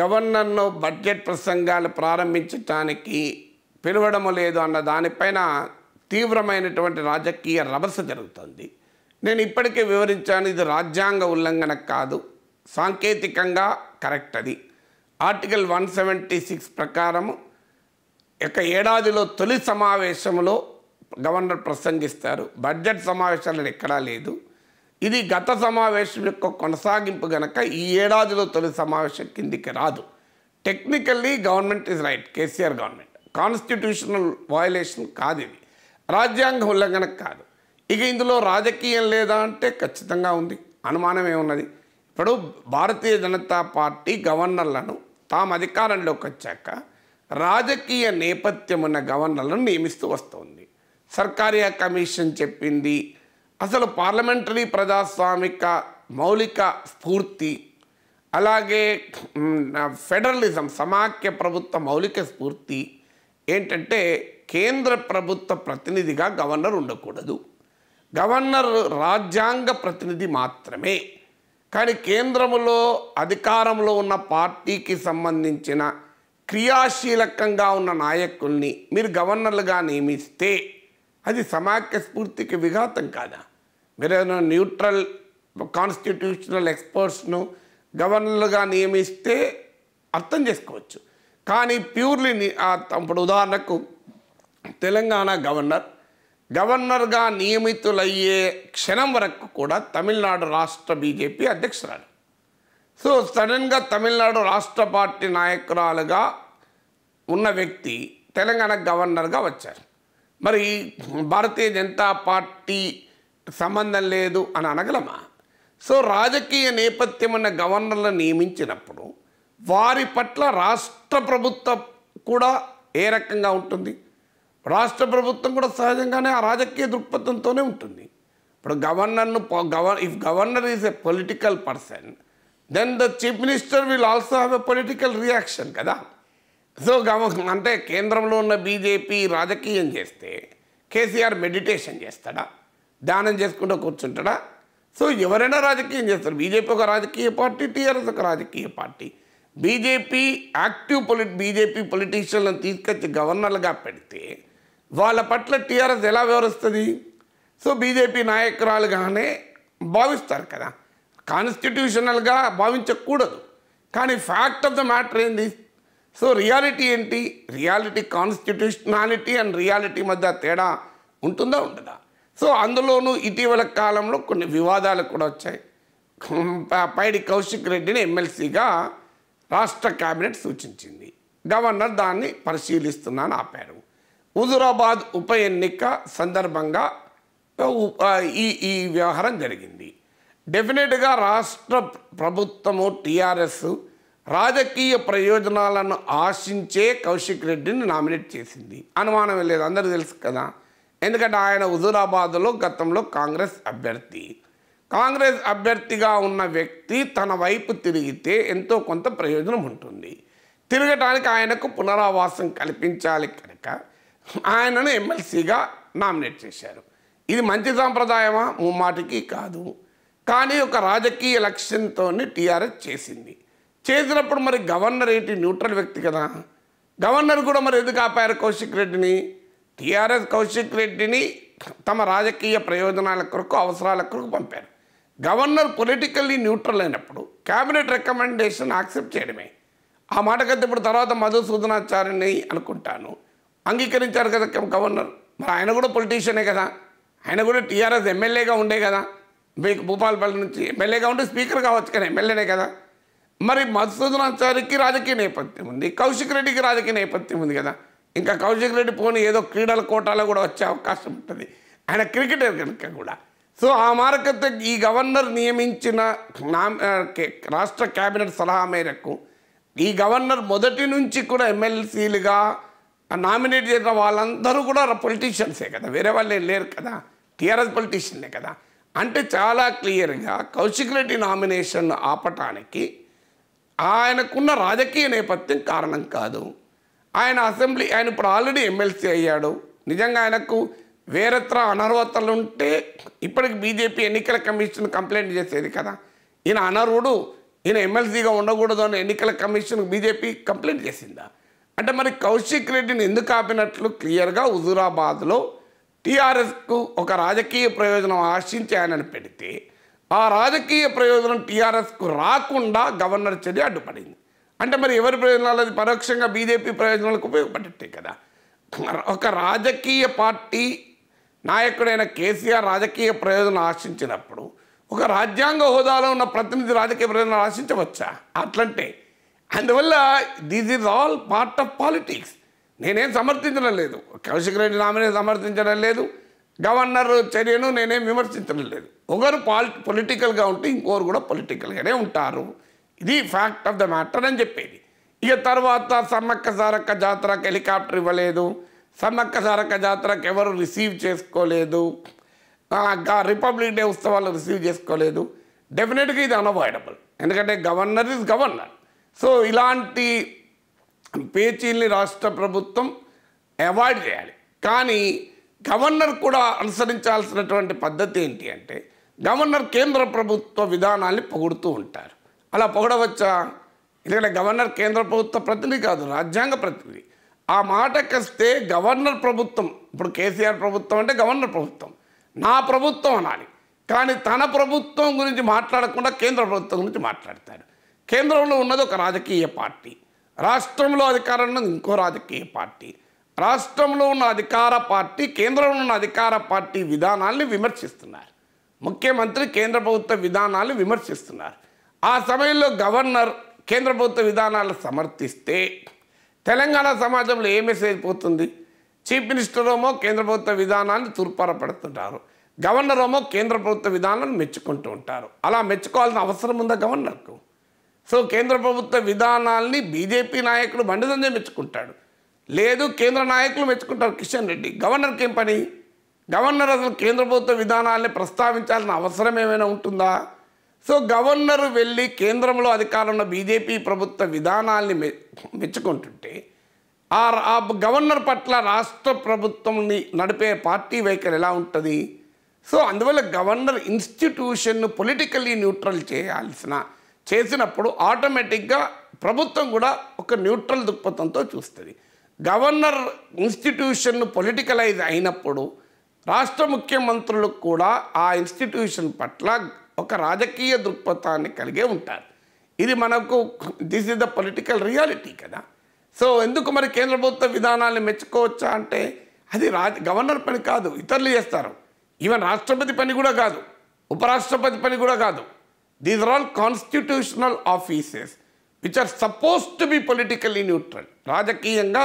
గవర్నర్ను budget ప్రసంగాలు ప్రారంభించటానికి పిలవడము లేదు అన్న దానిపైన తీవ్రమైనటువంటి రాజకీయ రభస జరుగుతుంది నేను ఇప్పటికే వివరించాను ఇది రాజ్యాంగ ఉల్లంఘన కాదు సాంకేతికంగా కరెక్ట్ అది ఆర్టికల్ వన్ సెవెంటీ సిక్స్ ప్రకారము ఒక ఏడాదిలో తొలి సమావేశంలో గవర్నర్ ప్రసంగిస్తారు బడ్జెట్ సమావేశాలను ఎక్కడా లేదు ఇది గత సమావేశం యొక్క కొనసాగింపు గనక ఈ ఏడాదిలో తొలి సమావేశం కిందికి రాదు technically government is right KCR government constitutional violation కాదు ఇది రాజ్యాంగ ఉల్లంఘన కాదు ఇక ఇందులో రాజకీయం లేదా అంటే ఖచ్చితంగా ఉంది అనుమానం ఏమున్నది ఇప్పుడు భారతీయ జనతా పార్టీ గవర్నర్లను తాము అధికారంలోకి వచ్చాక రాజకీయ నేపథ్యం ఉన్న గవర్నర్లను నియమిస్తూ వస్తుంది సర్కారీ కమిషన్ చెప్పింది అసలు పార్లమెంటరీ ప్రజాస్వామిక మౌలిక స్ఫూర్తి అలాగే ఫెడరలిజం సమాఖ్య ప్రభుత్వ మౌలిక స్ఫూర్తి ఏంటంటే కేంద్ర ప్రభుత్వ ప్రతినిధిగా గవర్నర్ ఉండకూడదు గవర్నర్ రాజ్యాంగ ప్రతినిధి మాత్రమే కానీ కేంద్రంలో అధికారంలో ఉన్న పార్టీకి సంబంధించిన క్రియాశీలకంగా ఉన్న నాయకుల్ని మీరు గవర్నర్లుగా నియమిస్తే అది సమాఖ్య స్ఫూర్తికి విఘాతం కాదా ఏదైనా న్యూట్రల్ కాన్స్టిట్యూషనల్ ఎక్స్పర్ట్స్ను గవర్నర్లుగా నియమిస్తే అర్థం చేసుకోవచ్చు కానీ ప్యూర్లీ ఇప్పుడు ఉదాహరణకు తెలంగాణ గవర్నర్ గవర్నర్గా నియమితులయ్యే క్షణం వరకు కూడా తమిళనాడు రాష్ట్ర బీజేపీ అధ్యక్షురాలు సో సడన్గా తమిళనాడు రాష్ట్ర పార్టీ నాయకురాలుగా ఉన్న వ్యక్తి తెలంగాణ గవర్నర్గా వచ్చారు మరి భారతీయ జనతా పార్టీ సంబంధం లేదు అని అనగలమా సో రాజకీయ నేపథ్యం ఉన్న గవర్నర్లను నియమించినప్పుడు వారి పట్ల రాష్ట్ర ప్రభుత్వం కూడా ఏ రకంగా ఉంటుంది రాష్ట్ర ప్రభుత్వం కూడా సహజంగానే ఆ రాజకీయ దృక్పథంతోనే ఉంటుంది ఇప్పుడు గవర్నర్ను గవర్ if governor is a political person then the chief minister will also have a political reaction కదా సో గవ అంటే కేంద్రంలో ఉన్న బీజేపీ రాజకీయం చేస్తే కేసీఆర్ మెడిటేషన్ చేస్తాడా ధ్యానం చేసుకుంటూ కూర్చుంటాడా సో ఎవరైనా రాజకీయం చేస్తారు బీజేపీ ఒక రాజకీయ పార్టీ టీఆర్ఎస్ ఒక రాజకీయ పార్టీ బీజేపీ యాక్టివ్ పొలి బీజేపీ పొలిటీషియన్లను తీసుకొచ్చి గవర్నర్లుగా పెడితే వాళ్ళ పట్ల టీఆర్ఎస్ ఎలా వివరిస్తుంది సో బీజేపీ నాయకురాలుగానే భావిస్తారు కదా కాన్స్టిట్యూషనల్గా భావించకూడదు కానీ ఫ్యాక్ట్ ఆఫ్ ద మ్యాటర్ ఏంది సో రియాలిటీ ఏంటి రియాలిటీ కాన్స్టిట్యూషనాలిటీ అండ్ రియాలిటీ మధ్య తేడా ఉంటుందా ఉండదా సో అందులోనూ ఇటీవల కాలంలో కొన్ని వివాదాలు కూడా వచ్చాయి పైడి కౌశిక్ రెడ్డిని ఎమ్మెల్సీగా రాష్ట్ర కేబినెట్ సూచించింది గవర్నర్ దాన్ని పరిశీలిస్తున్నాను ఆపారు హుజురాబాద్ ఉప ఎన్నిక సందర్భంగా ఈ ఈ వ్యవహారం జరిగింది డెఫినెట్గా రాష్ట్ర ప్రభుత్వము టీఆర్ఎస్ రాజకీయ ప్రయోజనాలను ఆశించే కౌశిక్ రెడ్డిని నామినేట్ చేసింది అనుమానం లేదు అందరూ తెలుసు కదా ఎందుకంటే ఆయన హుజూరాబాద్లో గతంలో కాంగ్రెస్ అభ్యర్థి కాంగ్రెస్ అభ్యర్థిగా ఉన్న వ్యక్తి తన వైపు తిరిగితే ఎంతో కొంత ప్రయోజనం ఉంటుంది తిరగటానికి ఆయనకు పునరావాసం కల్పించాలి కనుక ఆయనను ఎమ్మెల్సీగా నామినేట్ చేశారు ఇది మంచి సాంప్రదాయమా ముమ్మాటికి కాదు కానీ ఒక రాజకీయ లక్ష్యంతో టీఆర్ఎస్ చేసింది చేసినప్పుడు మరి గవర్నర్ ఏంటి న్యూట్రల్ వ్యక్తి కదా గవర్నర్ కూడా మరి ఎందుకు ఆపారు కౌశిక్ రెడ్డిని టీఆర్ఎస్ కౌశిక్ రెడ్డిని తమ రాజకీయ ప్రయోజనాల కొరకు అవసరాల కొరకు పంపారు గవర్నర్ పొలిటికల్లీ న్యూట్రల్ అయినప్పుడు క్యాబినెట్ రికమెండేషన్ యాక్సెప్ట్ చేయడమే ఆ మాటకైతే ఇప్పుడు తర్వాత మధుసూదనాచార్యని అనుకుంటాను అంగీకరించారు కదా గవర్నర్ మరి ఆయన కూడా పొలిటీషియనే కదా ఆయన కూడా టీఆర్ఎస్ ఎమ్మెల్యేగా ఉండే కదా మీకు భూపాలపల్లి నుంచి ఎమ్మెల్యేగా ఉంటే స్పీకర్ కావచ్చు కానీ ఎమ్మెల్యేనే కదా మరి మధుసూదనాచార్యకి రాజకీయ నేపథ్యం ఉంది కౌశిక్ రెడ్డికి రాజకీయ నేపథ్యం ఉంది కదా ఇంకా కౌశిక్ రెడ్డి పోనీ ఏదో క్రీడల కోటాలో కూడా వచ్చే అవకాశం ఉంటుంది ఆయన క్రికెటర్ కనుక కూడా సో ఆ మార్గత ఈ గవర్నర్ నియమించిన రాష్ట్ర కేబినెట్ సలహా మేరకు ఈ గవర్నర్ మొదటి నుంచి కూడా ఎమ్మెల్సీలుగా నామినేట్ చేసిన వాళ్ళందరూ కూడా పొలిటీషియన్సే కదా వేరే వాళ్ళే లేరు కదా టీఆర్ఎస్ పొలిటీషియన్లే కదా అంటే చాలా క్లియర్గా కౌశిక్ రెడ్డి నామినేషన్ ఆపటానికి ఆయనకున్న రాజకీయ నేపథ్యం కారణం కాదు ఆయన అసెంబ్లీ ఆయన ఇప్పుడు ఆల్రెడీ ఎమ్మెల్సీ అయ్యాడు నిజంగా ఆయనకు వేరెత్ర అనర్హతలు ఉంటే ఇప్పటికి బీజేపీ ఎన్నికల కమిషన్ కంప్లైంట్ చేసేది కదా ఈయన అనర్హుడు ఈయన ఎమ్మెల్సీగా ఉండకూడదు అని ఎన్నికల కమిషన్ బీజేపీ కంప్లైంట్ చేసిందా అంటే మరి కౌశిక్ రెడ్డిని ఎందుకు ఆపినట్లు క్లియర్గా హుజూరాబాద్లో టీఆర్ఎస్కు ఒక రాజకీయ ప్రయోజనం ఆశించి ఆయనను పెడితే ఆ రాజకీయ ప్రయోజనం టీఆర్ఎస్కు రాకుండా గవర్నర్ చర్య అడ్డుపడింది అంటే మరి ఎవరి ప్రయోజనాలు అది పరోక్షంగా బీజేపీ ప్రయోజనాలకు ఉపయోగపడ్డట్టే కదా ఒక రాజకీయ పార్టీ నాయకుడైన కేసీఆర్ రాజకీయ ప్రయోజనం ఆశించినప్పుడు ఒక రాజ్యాంగ హోదాలో ఉన్న ప్రతినిధి రాజకీయ ప్రయోజనాలు ఆశించవచ్చా అట్లంటే అందువల్ల this is all part of politics నేనేం సమర్థించడం లేదు కౌశిక్ రెడ్డి నామినే సమర్థించడం లేదు గవర్నర్ చర్యను నేనేం విమర్శించడం లేదు ఒకరు పాలి పొలిటికల్గా ఉంటే ఇంకొకరు కూడా పొలిటికల్గానే ఉంటారు ఇది ఫ్యాక్ట్ ఆఫ్ ద మ్యాటర్ అని చెప్పేది ఇక తర్వాత సమ్మక్క సారక్క జాతరకు హెలికాప్టర్ ఇవ్వలేదు సమ్మక్క సారక్క జాతరకు ఎవరు రిసీవ్ చేసుకోలేదు రిపబ్లిక్ డే ఉత్సవాలు రిసీవ్ చేసుకోలేదు డెఫినెట్గా ఇది అనవాయిడబుల్ ఎందుకంటే గవర్నర్ ఇస్ గవర్నర్ సో ఇలాంటి పేచీల్ని రాష్ట్ర ప్రభుత్వం అవాయిడ్ చేయాలి కానీ గవర్నర్ కూడా అనుసరించాల్సినటువంటి పద్ధతి ఏంటి అంటే గవర్నర్ కేంద్ర ప్రభుత్వ విధానాన్ని పొగుడుతూ ఉంటారు అలా పొగడవచ్చా ఎందుకంటే గవర్నర్ కేంద్ర ప్రభుత్వ ప్రతినిధి కాదు రాజ్యాంగ ప్రతినిధి ఆ వస్తే గవర్నర్ ప్రభుత్వం ఇప్పుడు కేసీఆర్ ప్రభుత్వం అంటే గవర్నర్ ప్రభుత్వం నా ప్రభుత్వం అనాలి కానీ తన ప్రభుత్వం గురించి మాట్లాడకుండా కేంద్ర ప్రభుత్వం గురించి మాట్లాడతాడు కేంద్రంలో ఉన్నది ఒక రాజకీయ పార్టీ రాష్ట్రంలో అధికారంలో ఇంకో రాజకీయ పార్టీ రాష్ట్రంలో ఉన్న అధికార పార్టీ కేంద్రంలో ఉన్న అధికార పార్టీ విధానాల్ని విమర్శిస్తున్నారు ముఖ్యమంత్రి కేంద్ర ప్రభుత్వ విధానాన్ని విమర్శిస్తున్నారు ఆ సమయంలో గవర్నర్ కేంద్ర ప్రభుత్వ విధానాలు సమర్థిస్తే తెలంగాణ సమాజంలో ఏ మెసేజ్ పోతుంది చీఫ్ మినిస్టర్ ఏమో కేంద్ర ప్రభుత్వ విధానాన్ని తూర్పారపడుతుంటారు గవర్నర్ ఏమో కేంద్ర ప్రభుత్వ విధానాన్ని మెచ్చుకుంటూ ఉంటారు అలా మెచ్చుకోవాల్సిన అవసరం ఉందా గవర్నర్కు సో కేంద్ర ప్రభుత్వ విధానాల్ని బీజేపీ నాయకుడు బండి సంజయ్ మెచ్చుకుంటాడు లేదు కేంద్ర నాయకులు మెచ్చుకుంటారు కిషన్ రెడ్డి గవర్నర్కి ఏం పని గవర్నర్ అసలు కేంద్ర ప్రభుత్వ విధానాల్ని ప్రస్తావించాల్సిన అవసరం ఏమైనా ఉంటుందా సో గవర్నర్ వెళ్ళి కేంద్రంలో అధికారంలో బీజేపీ ప్రభుత్వ విధానాల్ని మె మెచ్చుకుంటుంటే ఆ గవర్నర్ పట్ల రాష్ట్ర ప్రభుత్వంని నడిపే పార్టీ వైఖరి ఎలా ఉంటుంది సో అందువల్ల గవర్నర్ ఇన్స్టిట్యూషన్ను పొలిటికల్లీ న్యూట్రల్ చేయాల్సిన చేసినప్పుడు ఆటోమేటిక్గా ప్రభుత్వం కూడా ఒక న్యూట్రల్ దృక్పథంతో చూస్తుంది గవర్నర్ ఇన్స్టిట్యూషన్ను పొలిటికలైజ్ అయినప్పుడు రాష్ట్ర ముఖ్యమంత్రులకు కూడా ఆ ఇన్స్టిట్యూషన్ పట్ల ఒక రాజకీయ దృక్పథాన్ని కలిగే ఉంటారు ఇది మనకు this is the political reality కదా సో ఎందుకు మరి కేంద్ర ప్రభుత్వ విధానాన్ని మెచ్చుకోవచ్చా అంటే అది రాజ గవర్నర్ పని కాదు ఇతరులు చేస్తారు ఈవెన్ రాష్ట్రపతి పని కూడా కాదు ఉపరాష్ట్రపతి పని కూడా కాదు these are all constitutional offices which are suppose to be politically neutral రాజకీయంగా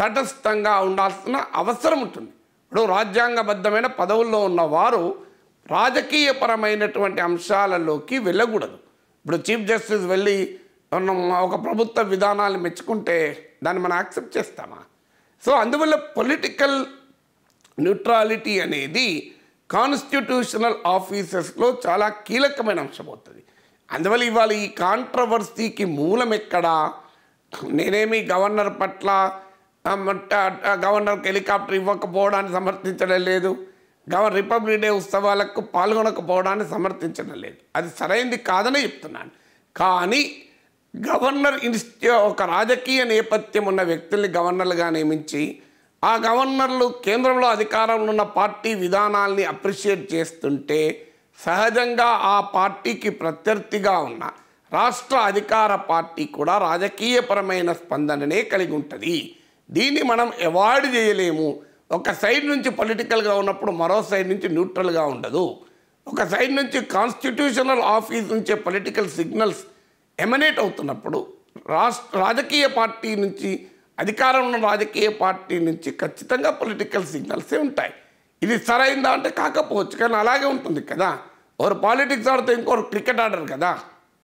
తటస్థంగా ఉండాల్సిన అవసరం ఉంటుంది ఇప్పుడు రాజ్యాంగబద్ధమైన పదవుల్లో ఉన్నవారు రాజకీయపరమైనటువంటి అంశాలలోకి వెళ్ళకూడదు ఇప్పుడు చీఫ్ జస్టిస్ వెళ్ళి మనం ఒక ప్రభుత్వ విధానాలు మెచ్చుకుంటే దాన్ని మనం యాక్సెప్ట్ చేస్తామా సో అందువల్ల పొలిటికల్ న్యూట్రాలిటీ అనేది కాన్స్టిట్యూషనల్ ఆఫీసెస్లో చాలా కీలకమైన అంశం అవుతుంది అందువల్ల ఇవాళ ఈ కాంట్రవర్సీకి మూలం ఎక్కడా నేనేమి గవర్నర్ పట్ల గవర్నర్కి హెలికాప్టర్ ఇవ్వకపోవడాన్ని సమర్థించడం లేదు గవర్ రిపబ్లిక్ డే ఉత్సవాలకు పాల్గొనకపోవడాన్ని సమర్థించడం లేదు అది సరైనది కాదని చెప్తున్నాను కానీ గవర్నర్ ఇన్స్టి ఒక రాజకీయ నేపథ్యం ఉన్న వ్యక్తుల్ని గవర్నర్లుగా నియమించి ఆ గవర్నర్లు కేంద్రంలో అధికారంలో ఉన్న పార్టీ విధానాల్ని అప్రిషియేట్ చేస్తుంటే సహజంగా ఆ పార్టీకి ప్రత్యర్థిగా ఉన్న రాష్ట్ర అధికార పార్టీ కూడా రాజకీయపరమైన స్పందననే కలిగి ఉంటుంది దీన్ని మనం అవాయిడ్ చేయలేము ఒక సైడ్ నుంచి పొలిటికల్గా ఉన్నప్పుడు మరో సైడ్ నుంచి న్యూట్రల్గా ఉండదు ఒక సైడ్ నుంచి కాన్స్టిట్యూషనల్ ఆఫీస్ నుంచే పొలిటికల్ సిగ్నల్స్ ఎమినేట్ అవుతున్నప్పుడు రాష్ట్ర రాజకీయ పార్టీ నుంచి అధికారంలో రాజకీయ పార్టీ నుంచి ఖచ్చితంగా పొలిటికల్ సిగ్నల్సే ఉంటాయి ఇది సరైందా అంటే కాకపోవచ్చు కానీ అలాగే ఉంటుంది కదా ఒకరు పాలిటిక్స్ ఆడితే ఇంకోరు క్రికెట్ ఆడరు కదా